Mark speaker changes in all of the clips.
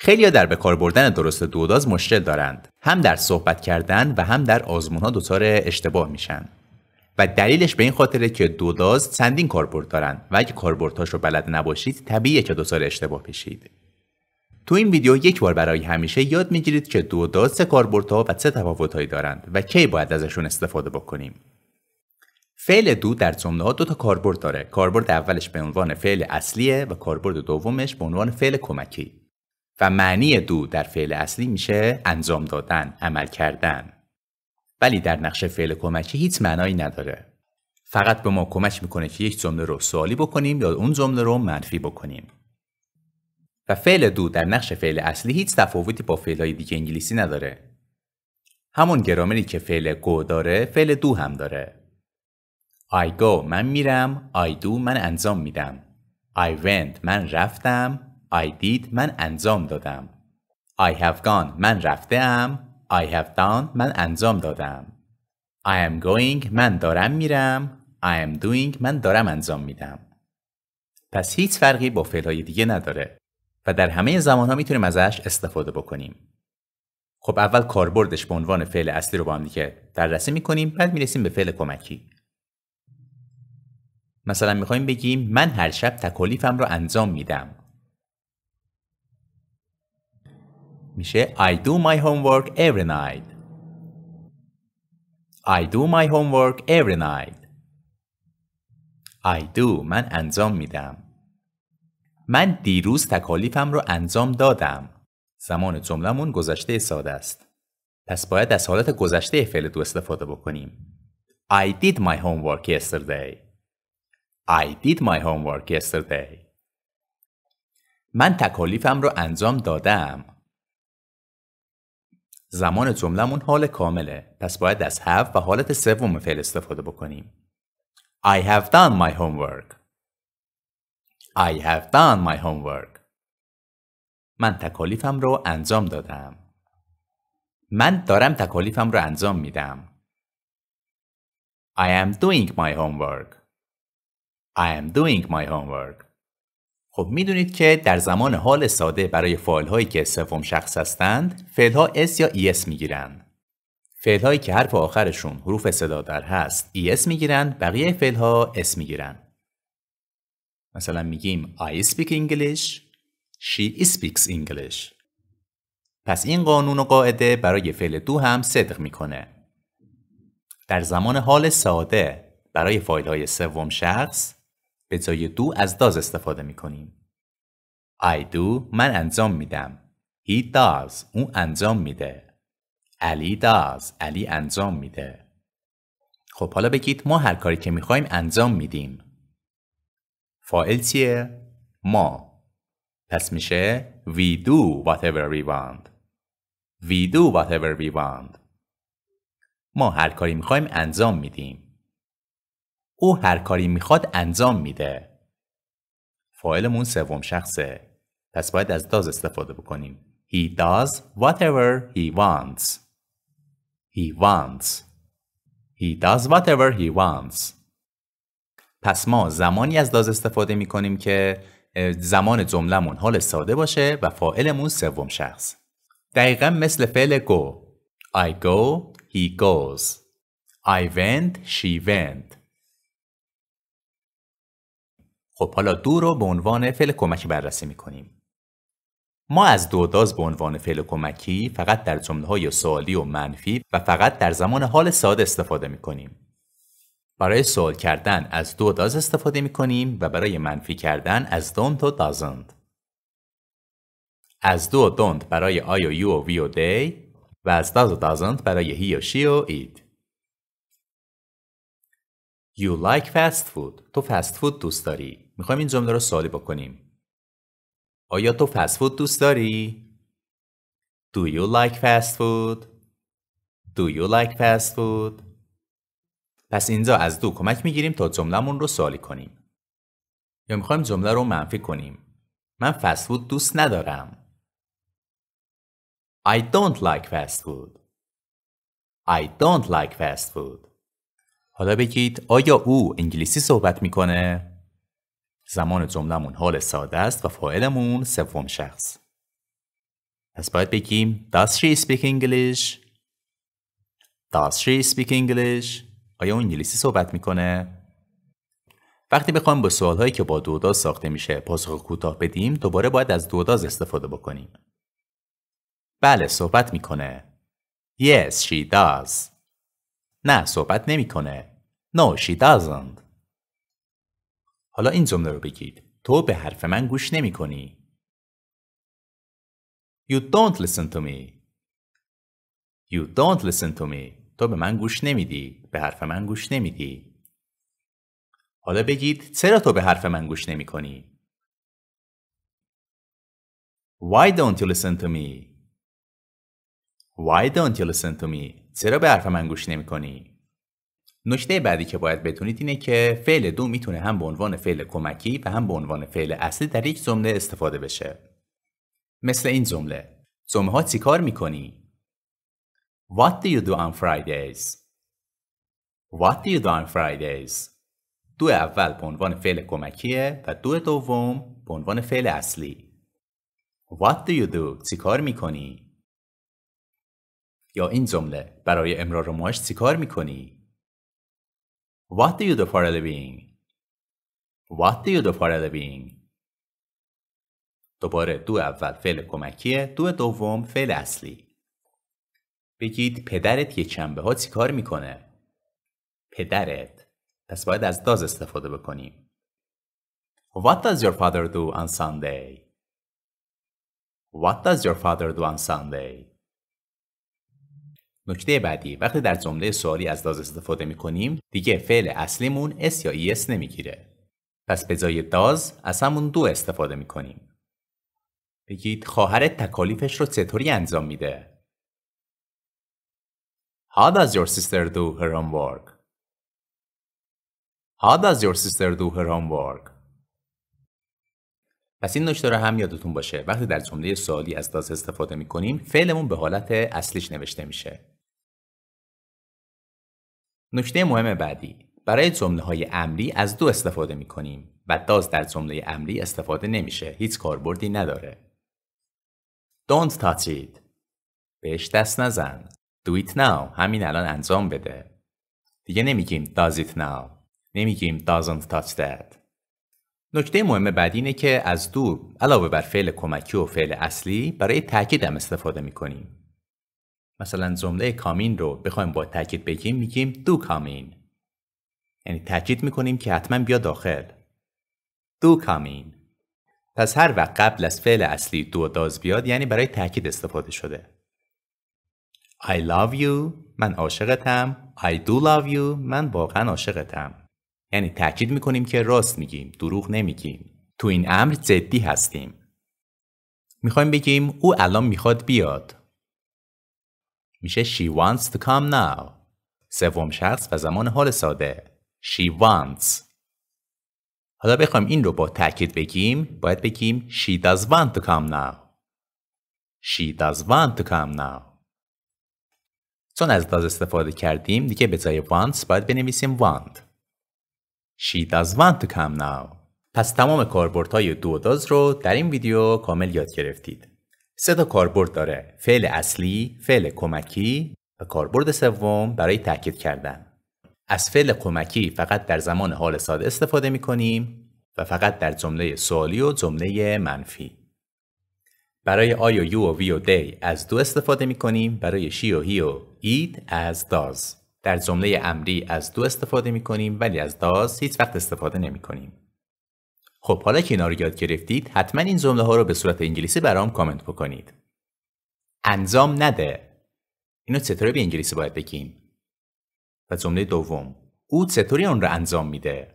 Speaker 1: خیلیا در کار بردن درست دوداز مشکل دارند هم در صحبت کردن و هم در آزمون ها دچار اشتباه میشن و دلیلش به این خاطره که دوداز چندین کاربرد دارند و اگه کاربردهاش رو بلد نباشید طبیعیه که دچار اشتباه پیشید. تو این ویدیو یک بار برای همیشه یاد میگیرید که دوداز سه کاربردها و سه تفاوتهایی دارند و کی باید ازشون استفاده بکنیم فعل دو در جمله ها دو تا کاربرد داره کاربرد اولش به عنوان فعل اصلیه و کاربرد دومش به عنوان فعل کمکی و معنی دو در فعل اصلی میشه انجام دادن، عمل کردن. ولی در نقش فعل کمکی هیچ معنایی نداره. فقط به ما کمک میکنه که یک جمله رو سوالی بکنیم یا اون جمله رو منفی بکنیم. و فعل دو در نقش فعل اصلی هیچ تفاوتی با فعلهای دیگه انگلیسی نداره. همون گرامری که فعل گو داره فعل دو هم داره. I go من میرم I do من انجام میدم I went من رفتم I did من انجام دادم. I have gone من رفته ام. I have done من انجام دادم. I am going من دارم میرم. I am doing من دارم انجام میدم. پس هیچ فرقی با فعلهای دیگه نداره و در همه زمان ها میتونیم ازش استفاده بکنیم. خب اول کاربردش به عنوان فعل اصلی رو با هم دیگه بررسی میکنیم بعد میرسیم به فعل کمکی. مثلا میخوایم بگیم من هر شب تکالیفم رو انجام میدم. میشه I do my homework every night. I do my homework every night. I do من انجام میدم. من دیروز تکالیفم رو انجام دادم. زمان جملمون گذشته ساده است. پس باید از حالت گذشته فعل دو استفاده بکنیم. I did my homework yesterday. I did my homework yesterday. من تکالیفم رو انجام دادم. زمان جملهمون حال کامله پس باید از have و حالت سوم فعل استفاده بکنیم I have done my homework I have done my homework من تکالیفم رو انجام دادم من دارم تکالیفم رو انجام میدم I am doing my homework I am doing my homework خب میدونید که در زمان حال ساده برای فایل هایی که سوم شخص هستند فعل ها اس یا اس e میگیرند. فعل هایی که حرف آخرشون حروف صدا در هست اس e میگیرند بقیه فعل ها اس میگیرند. مثلا میگیم I speak English She speaks English پس این قانون و قاعده برای فعل دو هم صدق میکنه در زمان حال ساده برای فایل های سوم شخص به جای دو از داز استفاده می کنیم. I do من انجام میدم. He does اون انجام میده. Ali does علی انجام میده. خب حالا بگید ما هر کاری که میخوایم انجام میدیم. فاعل چیه؟ ما. پس میشه we do whatever we want. We do whatever we want. ما هر کاری میخوایم انجام میدیم. او هر کاری میخواد انجام میده. فاعلمون سوم شخصه. پس باید از داز استفاده بکنیم. He does whatever he wants. He wants. He does whatever he wants. پس ما زمانی از داز استفاده می که زمان جملمون حال ساده باشه و فاعلمون سوم شخص. دقیقا مثل فعل go. I go, he goes. I went, she went. خب حالا دو رو به عنوان فعل کمکی بررسی میکنیم. ما از داز به عنوان فعل کمکی فقط در جمله های سوالی و منفی و فقط در زمان حال ساده استفاده میکنیم. برای سوال کردن از دو داز استفاده می و برای منفی کردن از don't و doesn't. از دو don't برای I و you و we و they و از does و doesn't برای he و she و it. You like fast food. تو فست فود دوست داری. میخوایم این جمله رو سوالی بکنیم. آیا تو فست فود دوست داری؟ Do you like fast food? Do you like fast food? پس اینجا از دو کمک میگیریم تا جملهمون رو سوالی کنیم. یا میخوایم جمله رو منفی کنیم. من فست فود دوست ندارم. I don't like fast food. I don't like fast food. حالا بگید آیا او انگلیسی صحبت میکنه؟ زمان جملهمون حال ساده است و فاعلمون سوم شخص پس باید بگیم Does she speak English? Does she speak English? آیا اون انگلیسی صحبت میکنه؟ وقتی بخوام با سوالهایی که با دوداز ساخته میشه پاسخ کوتاه بدیم دوباره باید از دوداز استفاده بکنیم. بله صحبت میکنه. Yes she does. نه صحبت نمیکنه. No she doesn't. حالا این جمله رو بگید. تو به حرف من گوش نمی کنی. You don't listen to me. You don't listen to me. تو به من گوش دی. به حرف من گوش نمیدی. حالا بگید چرا تو به حرف من گوش نمی کنی؟ Why don't you listen to me? Why don't you listen to me? چرا به حرف من گوش نمی کنی؟ نکته بعدی که باید بتونید اینه که فعل دو میتونه هم به عنوان فعل کمکی و هم به عنوان فعل اصلی در یک جمله استفاده بشه. مثل این جمله جمعه ها چی کار میکنی؟ What do you do on Fridays? What do you do on Fridays? دو اول به عنوان فعل کمکیه و دو دوم به عنوان فعل اصلی. What do you do? چی کار میکنی؟ یا این جمله برای امرار و معاش چی کار میکنی؟ What do you do for a living? What do you do for a living? دوباره دو اول فعل کمکیه دو دوم فعل اصلی بگید پدرت یه چنبه ها چی کار میکنه؟ پدرت پس باید از داز استفاده بکنیم What does your father do on Sunday? What does your father do on Sunday? نکته بعدی وقتی در جمله سوالی از داز استفاده می کنیم دیگه فعل اصلیمون اس یا اس e نمیگیره پس به جای داز از همون دو استفاده می کنیم بگید خواهر تکالیفش رو چطوری انجام میده How does your sister do her homework? How does your sister do her homework? پس این نکته رو هم یادتون باشه وقتی در جمله سوالی از داز استفاده می کنیم فعلمون به حالت اصلیش نوشته میشه نکته مهم بعدی برای جمله های امری از دو استفاده می کنیم و داز در جمله امری استفاده نمیشه هیچ کاربردی نداره Don't touch it بهش دست نزن Do it now همین الان انجام بده دیگه نمیگیم does it now نمیگیم doesn't touch that نکته مهم بعدی اینه که از دو علاوه بر فعل کمکی و فعل اصلی برای تاکید هم استفاده کنیم مثلا جمله کامین رو بخوایم با تاکید بگیم میگیم دو کامین یعنی تاکید میکنیم که حتما بیا داخل دو کامین پس هر وقت قبل از فعل اصلی دو داز بیاد یعنی برای تاکید استفاده شده I love you من عاشقتم I do love you من واقعا عاشقتم یعنی تاکید میکنیم که راست میگیم دروغ نمیگیم تو این امر جدی هستیم میخوایم بگیم او الان میخواد بیاد میشه she wants to come now سوم شخص و زمان حال ساده she wants حالا بخوایم این رو با تاکید بگیم باید بگیم she does want to come now she does want to come now چون از does استفاده کردیم دیگه به جای wants باید بنویسیم want she does want to come now پس تمام کاربردهای دو داز رو در این ویدیو کامل یاد گرفتید سه تا کاربرد داره فعل اصلی فعل کمکی و کاربرد سوم برای تاکید کردن از فعل کمکی فقط در زمان حال ساده استفاده می کنیم و فقط در جمله سوالی و جمله منفی برای آی و یو و وی و دی از دو استفاده می کنیم برای شی و هی و اید از داز در جمله امری از دو استفاده می کنیم ولی از داز هیچ وقت استفاده نمی کنیم خب حالا که اینا رو یاد گرفتید حتما این جمله ها رو به صورت انگلیسی برام کامنت بکنید انجام نده اینو چطوری به انگلیسی باید بگیم و جمله دوم او چطوری اون رو انجام میده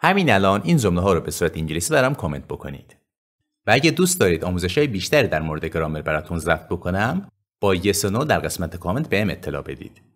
Speaker 1: همین الان این جمله ها رو به صورت انگلیسی برام کامنت بکنید و اگه دوست دارید آموزش های بیشتری در مورد گرامر براتون ضبط بکنم با یسنو در قسمت کامنت بهم اطلاع بدید